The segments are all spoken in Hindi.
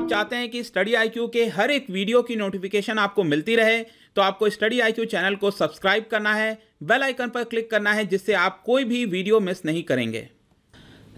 आप चाहते हैं कि स्टडी आईक्यू के हर एक वीडियो की नोटिफिकेशन आपको मिलती रहे तो आपको स्टडी आईक्यू चैनल को सब्सक्राइब करना है बेल आइकन पर क्लिक करना है जिससे आप कोई भी वीडियो मिस नहीं करेंगे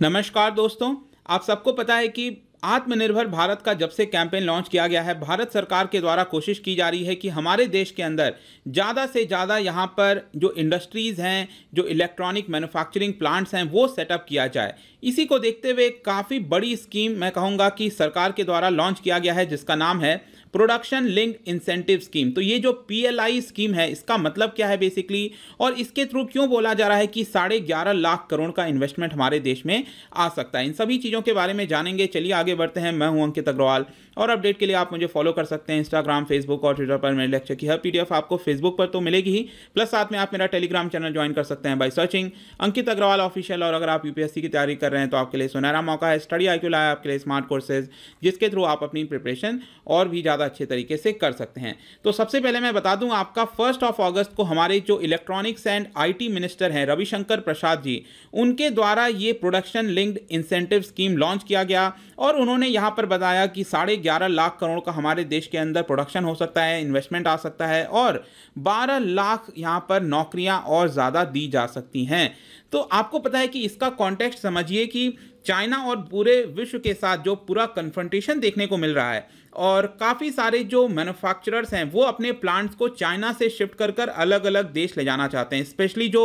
नमस्कार दोस्तों आप सबको पता है कि आत्मनिर्भर भारत का जब से कैंपेन लॉन्च किया गया है भारत सरकार के द्वारा कोशिश की जा रही है कि हमारे देश के अंदर ज़्यादा से ज़्यादा यहाँ पर जो इंडस्ट्रीज़ हैं जो इलेक्ट्रॉनिक मैन्युफैक्चरिंग प्लांट्स हैं वो सेटअप किया जाए इसी को देखते हुए काफ़ी बड़ी स्कीम मैं कहूँगा कि सरकार के द्वारा लॉन्च किया गया है जिसका नाम है प्रोडक्शन लिंक इंसेंटिव स्कीम तो ये जो पी स्कीम है इसका मतलब क्या है बेसिकली और इसके थ्रू क्यों बोला जा रहा है कि साढ़े ग्यारह लाख करोड़ का इन्वेस्टमेंट हमारे देश में आ सकता है इन सभी चीज़ों के बारे में जानेंगे चलिए आगे बढ़ते हैं मैं हूं अंकित अग्रवाल और अपडेट के लिए आप मुझे फॉलो कर सकते हैं इंस्टाग्राम फेसबुक और ट्विटर पर मेरे लेक्चर की हर पीडीएफ आपको फेसबुक पर तो मिलेगी ही प्लस साथ में आप मेरा टेलीग्राम चैनल ज्वाइन कर सकते हैं by searching Ankit Agarwal official और अगर आप यूपीएससी की तैयारी कर रहे हैं तो आपके लिए सुनहरा मौका है स्टडी आई लाया आपके लिए स्मार्ट कोर्सेज जिसके थ्रू आप अपनी प्रिपरेशन और भी ज़्यादा अच्छे तरीके से कर सकते हैं तो सबसे पहले मैं बता दूँ आपका फर्स्ट ऑफ अगस्त को हमारे जो इलेक्ट्रॉनिक्स एंड आईटी मिनिस्टर हैं रविशंकर प्रसाद जी उनके द्वारा ये production linked incentive scheme launch किया गया और उन्होंने यहाँ पर बताया कि साढ़े ग्यारह लाख करोड़ का हमारे देश के अंदर प्रोडक्शन हो सकता है इन्वेस्टमेंट आ सकता है और बारह लाख यहाँ पर नौकरियाँ और ज़्यादा दी जा सकती हैं तो आपको पता है कि इसका कॉन्टेक्स्ट समझिए कि चाइना और पूरे विश्व के साथ जो पूरा कन्फ्रंटेशन देखने को मिल रहा है और काफ़ी सारे जो मैन्युफैक्चरर्स हैं वो अपने प्लांट्स को चाइना से शिफ्ट कर कर अलग अलग देश ले जाना चाहते हैं स्पेशली जो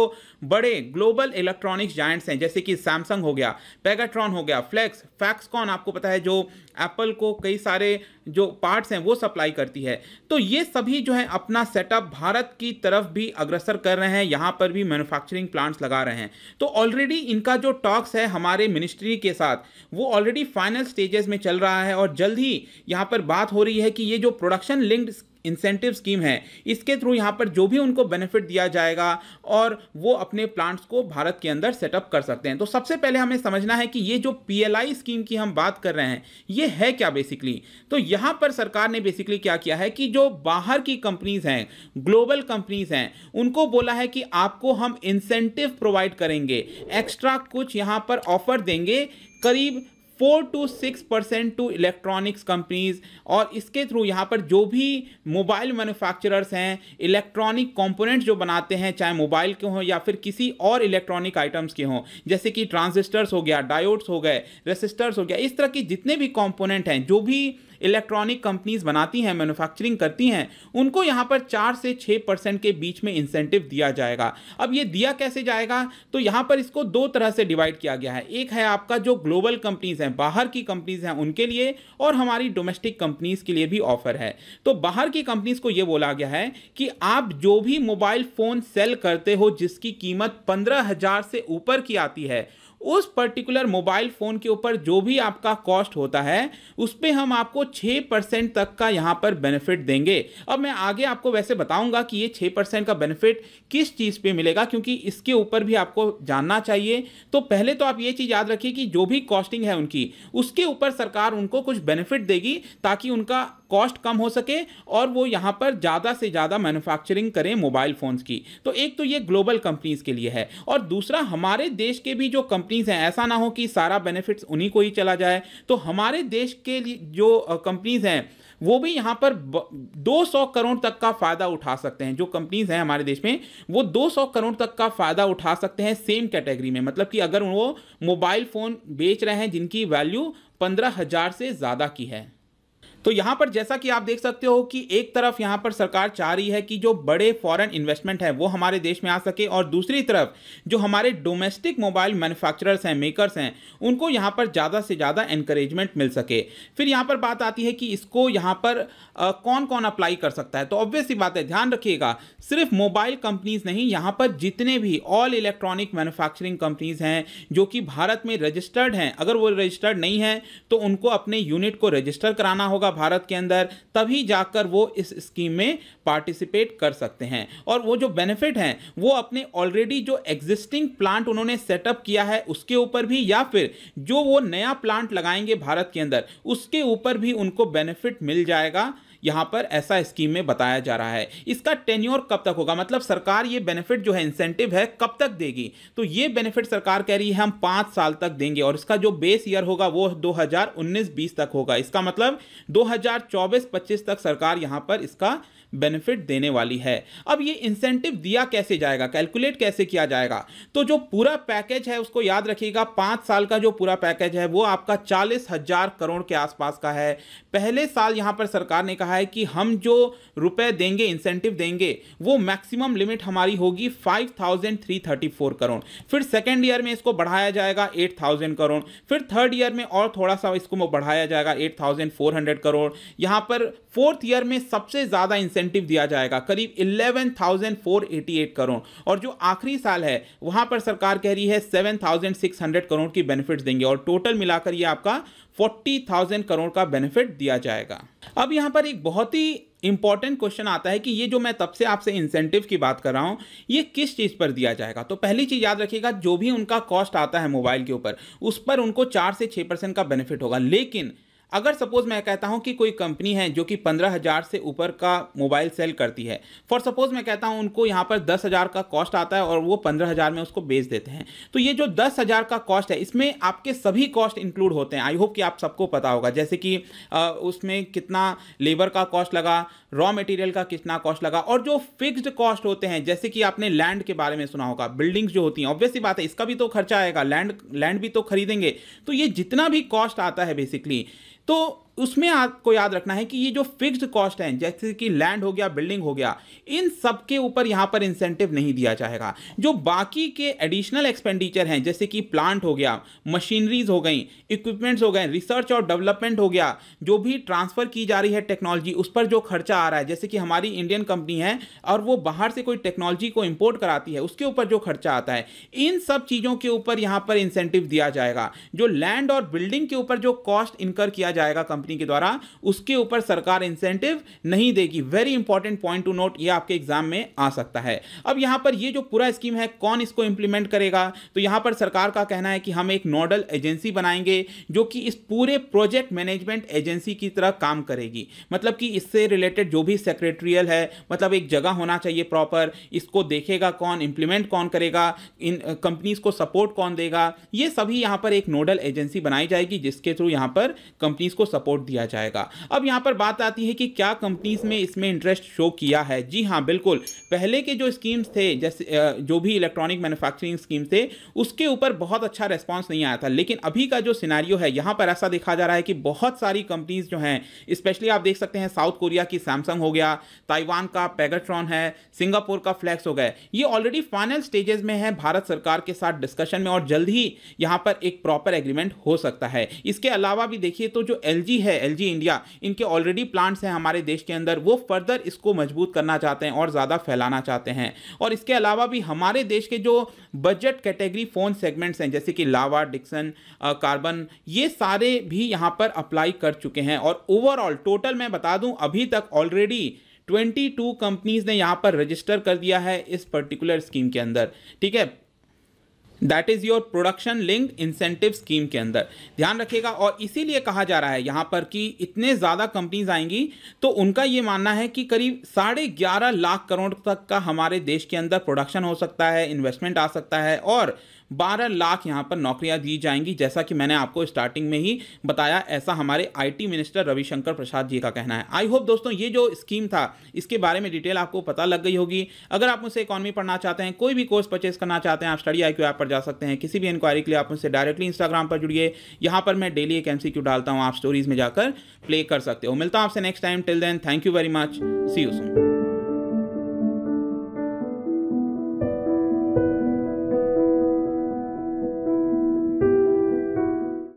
बड़े ग्लोबल इलेक्ट्रॉनिक्स जाइंट्स हैं जैसे कि सैमसंग हो गया पेगाट्रॉन हो गया फ्लैक्स फैक्सकॉन आपको पता है जो एप्पल को कई सारे जो पार्ट्स हैं वो सप्लाई करती है तो ये सभी जो है अपना सेटअप भारत की तरफ भी अग्रसर कर रहे हैं यहाँ पर भी मैन्युफैक्चरिंग प्लांट्स लगा रहे हैं तो ऑलरेडी इनका जो टॉक्स है हमारे मिनिस्ट्री के साथ वो ऑलरेडी फाइनल स्टेजेस में चल रहा है और जल्द ही यहाँ पर बात हो रही है कि ये जो प्रोडक्शन लिंक्ड इंसेंटिव स्कीम है इसके थ्रू यहाँ पर जो भी उनको बेनिफिट दिया जाएगा और वो अपने प्लांट्स को भारत के अंदर सेटअप कर सकते हैं तो सबसे पहले हमें समझना है कि ये जो पीएलआई स्कीम की हम बात कर रहे हैं ये है क्या बेसिकली तो यहाँ पर सरकार ने बेसिकली क्या किया है कि जो बाहर की कंपनीज हैं ग्लोबल कंपनीज हैं उनको बोला है कि आपको हम इंसेंटिव प्रोवाइड करेंगे एक्स्ट्रा कुछ यहाँ पर ऑफर देंगे करीब four to six percent to electronics companies और इसके थ्रू यहाँ पर जो भी मोबाइल मैन्युफैक्चरर्स हैं इलेक्ट्रॉनिक कंपोनेंट्स जो बनाते हैं चाहे मोबाइल के हों या फिर किसी और इलेक्ट्रॉनिक आइटम्स के हों जैसे कि ट्रांजिस्टर्स हो गया डायोड्स हो गए रेसिस्टर्स हो गया इस तरह के जितने भी कॉम्पोनेंट हैं जो भी इलेक्ट्रॉनिक कंपनीज बनाती हैं मैन्युफैक्चरिंग करती हैं उनको यहाँ पर चार से छः परसेंट के बीच में इंसेंटिव दिया जाएगा अब ये दिया कैसे जाएगा तो यहाँ पर इसको दो तरह से डिवाइड किया गया है एक है आपका जो ग्लोबल कंपनीज हैं बाहर की कंपनीज हैं उनके लिए और हमारी डोमेस्टिक कंपनीज के लिए भी ऑफर है तो बाहर की कंपनीज को यह बोला गया है कि आप जो भी मोबाइल फोन सेल करते हो जिसकी कीमत पंद्रह हजार से ऊपर की आती है उस पर्टिकुलर मोबाइल फ़ोन के ऊपर जो भी आपका कॉस्ट होता है उस पर हम आपको छः परसेंट तक का यहाँ पर बेनिफिट देंगे अब मैं आगे आपको वैसे बताऊँगा कि ये छः परसेंट का बेनिफिट किस चीज़ पर मिलेगा क्योंकि इसके ऊपर भी आपको जानना चाहिए तो पहले तो आप ये चीज़ याद रखिए कि जो भी कॉस्टिंग है उनकी उसके ऊपर सरकार उनको कुछ बेनिफिट देगी ताकि उनका कॉस्ट कम हो सके और वो यहाँ पर ज़्यादा से ज़्यादा मैन्युफैक्चरिंग करें मोबाइल फ़ोन्स की तो एक तो ये ग्लोबल कंपनीज़ के लिए है और दूसरा हमारे देश के भी जो कंपनीज़ हैं ऐसा ना हो कि सारा बेनिफिट्स उन्हीं को ही चला जाए तो हमारे देश के लिए जो कंपनीज़ हैं वो भी यहाँ पर 200 करोड़ तक का फ़ायदा उठा सकते हैं जो कंपनीज़ हैं हमारे देश में वो 200 करोड़ तक का फ़ायदा उठा सकते हैं सेम कैटेगरी में मतलब कि अगर वो मोबाइल फ़ोन बेच रहे हैं जिनकी वैल्यू पंद्रह हज़ार से ज़्यादा की है तो यहां पर जैसा कि आप देख सकते हो कि एक तरफ यहां पर सरकार चाह रही है कि जो बड़े फॉरेन इन्वेस्टमेंट है वो हमारे देश में आ सके और दूसरी तरफ जो हमारे डोमेस्टिक मोबाइल मैन्युफैक्चरर्स हैं मेकर्स हैं उनको यहाँ पर ज़्यादा से ज़्यादा एनकरेजमेंट मिल सके फिर यहाँ पर बात आती है कि इसको यहाँ पर आ, कौन कौन अप्लाई कर सकता है तो ऑब्वियसली बात है ध्यान रखिएगा सिर्फ मोबाइल कंपनीज नहीं यहाँ पर जितने भी ऑल इलेक्ट्रॉनिक मैन्युफैक्चरिंग कंपनीज हैं जो कि भारत में रजिस्टर्ड हैं अगर वो रजिस्टर्ड नहीं है तो उनको अपने यूनिट को रजिस्टर कराना होगा भारत के अंदर तभी जाकर वो इस स्कीम में पार्टिसिपेट कर सकते हैं और वो जो बेनिफिट हैं वो अपने ऑलरेडी जो एग्जिस्टिंग प्लांट उन्होंने सेटअप किया है उसके ऊपर भी या फिर जो वो नया प्लांट लगाएंगे भारत के अंदर उसके ऊपर भी उनको बेनिफिट मिल जाएगा यहाँ पर ऐसा स्कीम में बताया जा रहा है इसका टेन्योर कब तक होगा मतलब सरकार ये बेनिफिट जो है इंसेंटिव है कब तक देगी तो ये बेनिफिट सरकार कह रही है हम पाँच साल तक देंगे और इसका जो बेस ईयर होगा वो 2019 हजार तक होगा इसका मतलब दो हजार तक सरकार यहाँ पर इसका बेनिफिट देने वाली है अब ये इंसेंटिव दिया कैसे जाएगा कैलकुलेट कैसे किया जाएगा तो जो पूरा पैकेज है उसको याद रखिएगा पाँच साल का जो पूरा पैकेज है वो आपका चालीस हज़ार करोड़ के आसपास का है पहले साल यहाँ पर सरकार ने कहा है कि हम जो रुपए देंगे इंसेंटिव देंगे वो मैक्सिमम लिमिट हमारी होगी फाइव करोड़ फिर सेकेंड ईयर में इसको बढ़ाया जाएगा एट करोड़ फिर थर्ड ईयर में और थोड़ा सा इसको बढ़ाया जाएगा एट करोड़ यहाँ पर फोर्थ ईयर में सबसे ज़्यादा इंसेंटिव दिया जाएगा करीब 11,488 करोड़ और जो आखिरी साल है वहां पर सरकार कह रही है 7,600 करोड़ की बेनिफिट्स देंगे और टोटल मिलाकर ये आपका 40,000 करोड़ का बेनिफिट दिया जाएगा अब यहां पर एक बहुत ही इंपॉर्टेंट क्वेश्चन आता है कि ये जो मैं तब से आपसे इंसेंटिव की बात कर रहा हूं ये किस चीज़ पर दिया जाएगा तो पहली चीज़ याद रखिएगा जो भी उनका कॉस्ट आता है मोबाइल के ऊपर उस पर उनको चार से छह परसेंट का बेनिफिट होगा लेकिन अगर सपोज़ मैं कहता हूँ कि कोई कंपनी है जो कि पंद्रह हज़ार से ऊपर का मोबाइल सेल करती है फॉर सपोज़ मैं कहता हूँ उनको यहाँ पर दस हज़ार का कॉस्ट आता है और वो पंद्रह हज़ार में उसको बेच देते हैं तो ये जो दस हज़ार का कॉस्ट है इसमें आपके सभी कॉस्ट इंक्लूड होते हैं आई होप कि आप सबको पता होगा जैसे कि आ, उसमें कितना लेबर का कॉस्ट लगा रॉ मटेरियल का कितना कॉस्ट लगा और जो फिक्स्ड कॉस्ट होते हैं जैसे कि आपने लैंड के बारे में सुना होगा बिल्डिंग्स जो होती हैं ऑब्वियसली बात है इसका भी तो खर्चा आएगा लैंड लैंड भी तो खरीदेंगे तो ये जितना भी कॉस्ट आता है बेसिकली と उसमें आपको याद रखना है कि ये जो फिक्स्ड कॉस्ट हैं जैसे कि लैंड हो गया बिल्डिंग हो गया इन सब के ऊपर यहाँ पर इंसेंटिव नहीं दिया जाएगा जो बाकी के एडिशनल एक्सपेंडिचर हैं जैसे कि प्लांट हो गया मशीनरीज हो गई इक्विपमेंट्स हो गए रिसर्च और डेवलपमेंट हो गया जो भी ट्रांसफ़र की जा रही है टेक्नोलॉजी उस पर जो खर्चा आ रहा है जैसे कि हमारी इंडियन कंपनी है और वो बाहर से कोई टेक्नोलॉजी को इम्पोर्ट कराती है उसके ऊपर जो खर्चा आता है इन सब चीज़ों के ऊपर यहाँ पर इंसेंटिव दिया जाएगा जो लैंड और बिल्डिंग के ऊपर जो कॉस्ट इनकर किया जाएगा कंपनी कंपनी के द्वारा उसके ऊपर सरकार इंसेंटिव नहीं देगी very important point to note ये आपके एग्जाम में आ सकता है अब यहां पर ये जो पूरा स्कीम है कौन इसको इंप्लीमेंट करेगा तो यहां पर सरकार का कहना है कि हम एक नोडल एजेंसी बनाएंगे जो कि इस पूरे प्रोजेक्ट मैनेजमेंट एजेंसी की तरह काम करेगी मतलब कि इससे रिलेटेड जो भी सेक्रेटरियल है मतलब एक जगह होना चाहिए प्रॉपर इसको देखेगा कौन इंप्लीमेंट कौन करेगा इन कंपनीज को सपोर्ट कौन देगा ये सभी यहां पर एक नोडल एजेंसी बनाई जाएगी जिसके थ्रू यहां पर कंपनीज को सपोर्ट सपोर्ट दिया जाएगा अब यहाँ पर बात आती है कि क्या कंपनीज में इसमें इंटरेस्ट शो किया है जी हाँ बिल्कुल पहले के जो स्कीम्स थे जैसे जो भी इलेक्ट्रॉनिक मैन्युफैक्चरिंग स्कीम थे उसके ऊपर बहुत अच्छा रिस्पॉन्स नहीं आया था लेकिन अभी का जो सिनारियो है यहाँ पर ऐसा देखा जा रहा है कि बहुत सारी कंपनीज जो हैं स्पेशली आप देख सकते हैं साउथ कोरिया की सैमसंग हो गया ताइवान का पैगाट्रॉन है सिंगापुर का फ्लैक्स हो गया ये ऑलरेडी फाइनल स्टेजेस में है भारत सरकार के साथ डिस्कशन में और जल्द ही यहाँ पर एक प्रॉपर एग्रीमेंट हो सकता है इसके अलावा भी देखिए तो जो एल है है एल इंडिया इनके ऑलरेडी प्लांट्स हैं हमारे देश के अंदर वो फर्दर इसको मजबूत करना चाहते हैं और ज़्यादा फैलाना चाहते हैं और इसके अलावा भी हमारे देश के जो बजट कैटेगरी फ़ोन सेगमेंट्स हैं जैसे कि लावा डिक्सन कार्बन ये सारे भी यहाँ पर अप्लाई कर चुके हैं और ओवरऑल टोटल मैं बता दूँ अभी तक ऑलरेडी 22 कंपनीज ने यहाँ पर रजिस्टर कर दिया है इस पर्टिकुलर स्कीम के अंदर ठीक है that is your production link incentive scheme के अंदर ध्यान रखिएगा और इसीलिए कहा जा रहा है यहाँ पर कि इतने ज़्यादा कंपनीज आएंगी तो उनका ये मानना है कि करीब साढ़े ग्यारह लाख करोड़ तक का हमारे देश के अंदर प्रोडक्शन हो सकता है इन्वेस्टमेंट आ सकता है और 12 लाख यहाँ पर नौकरियाँ दी जाएंगी जैसा कि मैंने आपको स्टार्टिंग में ही बताया ऐसा हमारे आईटी मिनिस्टर रविशंकर प्रसाद जी का कहना है आई होप दोस्तों ये जो स्कीम था इसके बारे में डिटेल आपको पता लग गई होगी अगर आप मुझसे इकॉनमी पढ़ना चाहते हैं कोई भी कोर्स परचेस करना चाहते हैं आप स्टडी आई क्यू ऐप पर जा सकते हैं किसी भी इंक्वायरी के लिए आप मुझसे डायरेक्टली इंस्टाग्राम पर जुड़िए यहाँ पर मैं डेली एक एमसीक्यू डालता हूँ आप स्टोरीज में जाकर प्ले कर सकते हो मिलता हूँ आपसे next time till then thank you very much see you soon